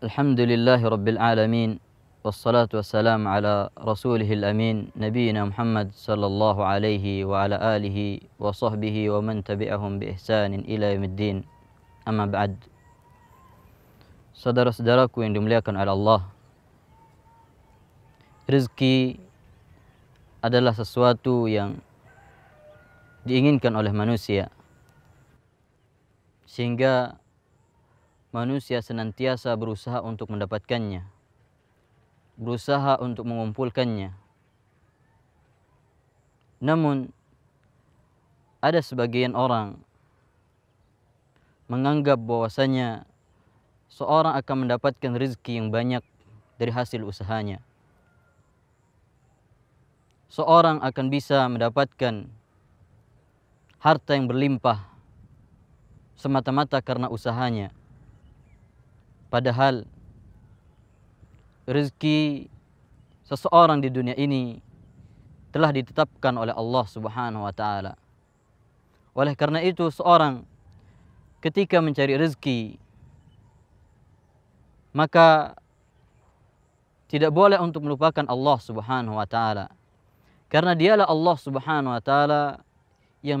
الحمد لله رب العالمين والصلاة والسلام على رسوله الأمين نبينا محمد صلى الله عليه وعلى آله وصحبه ومن تبعهم بإحسان إلى يوم الدين أما بعد صدر صدرك yang dimuliakan على الله رزقي adalah sesuatu yang diinginkan oleh manusia Sehingga manusia senantiasa berusaha untuk mendapatkannya, berusaha untuk mengumpulkannya. Namun, ada sebagian orang menganggap bahwasanya seorang akan mendapatkan rezeki yang banyak dari hasil usahanya. Seorang akan bisa mendapatkan harta yang berlimpah semata-mata karena usahanya. Padahal rezeki seseorang di dunia ini telah ditetapkan oleh Allah Subhanahu wa taala. Oleh karena itu seorang ketika mencari rezeki maka tidak boleh untuk melupakan Allah Subhanahu wa taala. Karena dialah Allah Subhanahu wa taala yang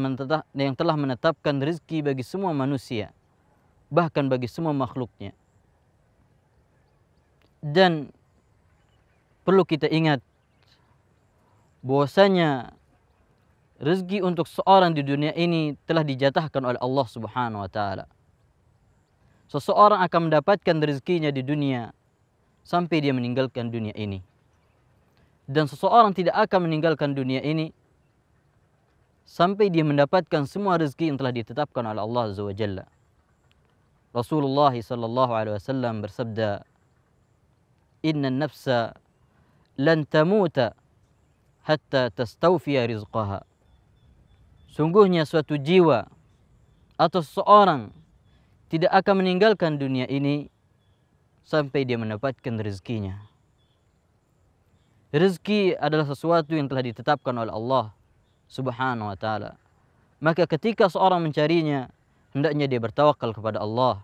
yang telah menetapkan rezeki bagi semua manusia bahkan bagi semua makhluknya. nya dan perlu kita ingat bahwasanya rezeki untuk seorang di dunia ini telah dijatahkan oleh Allah Subhanahu wa taala. Seseorang akan mendapatkan rezekinya di dunia sampai dia meninggalkan dunia ini. Dan seseorang tidak akan meninggalkan dunia ini sampai dia mendapatkan semua rezeki yang telah ditetapkan oleh Allah Azza wa Jalla. Rasulullah sallallahu alaihi wasallam bersabda, inna nafsa lan tamuta hatta tastawfiya rizqaha sungguhnya suatu jiwa atau seorang tidak akan meninggalkan dunia ini sampai dia mendapatkan rezekinya rezeki adalah sesuatu yang telah ditetapkan oleh Allah subhanahu wa taala maka ketika seorang mencarinya hendaknya dia bertawakal kepada Allah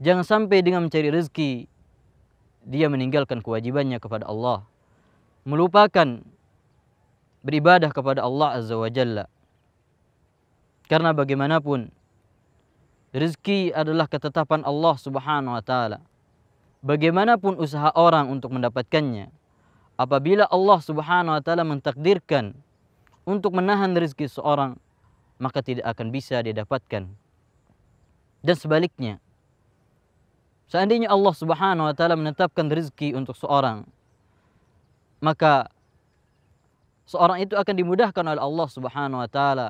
jangan sampai dengan mencari rezeki dia meninggalkan kewajibannya kepada Allah melupakan beribadah kepada Allah azza wa jalla karena bagaimanapun rezeki adalah ketetapan Allah subhanahu wa taala bagaimanapun usaha orang untuk mendapatkannya apabila Allah subhanahu wa taala mentakdirkan untuk menahan rezeki seorang maka tidak akan bisa didapatkan dan sebaliknya Seandainya Allah Subhanahu wa taala menetapkan rezeki untuk seorang maka seorang itu akan dimudahkan oleh Allah Subhanahu wa taala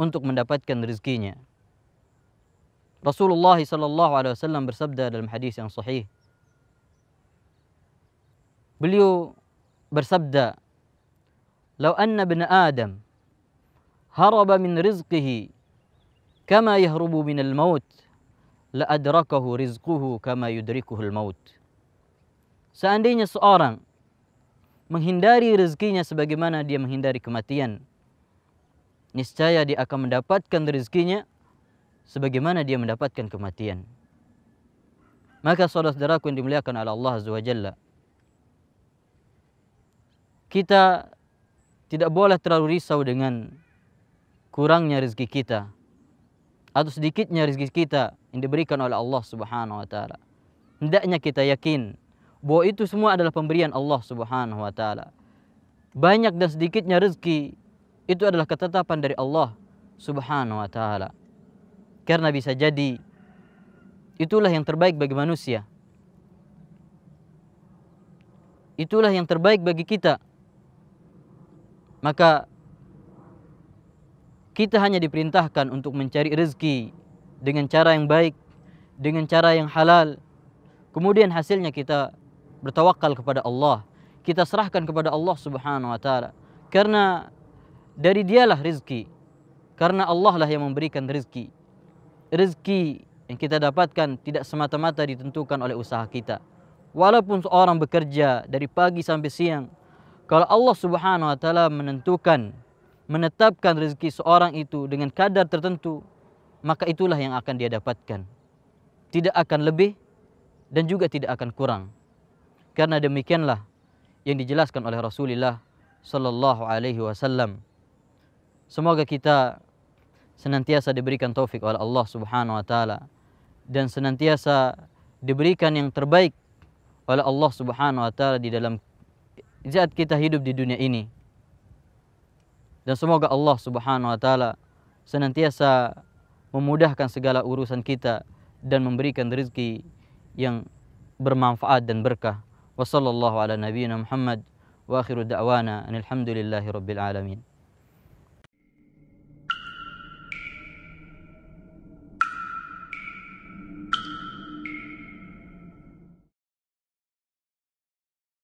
untuk mendapatkan rezekinya. Rasulullah sallallahu alaihi wasallam bersabda dalam hadis yang sahih. Beliau bersabda, "Lau anna bin Adam haraba min rizqihi kama yahrubu min al-maut" la adrakahu rizquhu kama yudrikuhu al-maut. Seandainya seorang menghindari rezekinya sebagaimana dia menghindari kematian, niscaya dia akan mendapatkan rezekinya sebagaimana dia mendapatkan kematian. Maka saudara-saudaraku yang dimuliakan oleh Allah Azza Wajalla. kita tidak boleh terlalu risau dengan kurangnya rezeki kita atau sedikitnya rezeki kita yang diberikan oleh Allah Subhanahu wa taala. Hendaknya kita yakin bahwa itu semua adalah pemberian Allah Subhanahu wa taala. Banyak dan sedikitnya rezeki itu adalah ketetapan dari Allah Subhanahu wa taala. Karena bisa jadi itulah yang terbaik bagi manusia. Itulah yang terbaik bagi kita. Maka kita hanya diperintahkan untuk mencari rezeki dengan cara yang baik, dengan cara yang halal. Kemudian hasilnya kita bertawakal kepada Allah. Kita serahkan kepada Allah Subhanahu wa taala. Karena dari dialah rezeki. Karena Allah lah yang memberikan rezeki. Rezeki yang kita dapatkan tidak semata-mata ditentukan oleh usaha kita. Walaupun seorang bekerja dari pagi sampai siang, kalau Allah Subhanahu wa taala menentukan menetapkan rezeki seorang itu dengan kadar tertentu, maka itulah yang akan dia dapatkan. Tidak akan lebih dan juga tidak akan kurang. Karena demikianlah yang dijelaskan oleh Rasulullah sallallahu alaihi wasallam. Semoga kita senantiasa diberikan taufik oleh Allah Subhanahu wa taala dan senantiasa diberikan yang terbaik oleh Allah Subhanahu wa taala di dalam saat kita hidup di dunia ini. Dan semoga Allah Subhanahu wa taala senantiasa memudahkan segala urusan kita dan memberikan rezeki yang bermanfaat dan berkah. Wassallallahu ala nabiyyina Muhammad wa akhiru da'wana alhamdulillahi alamin.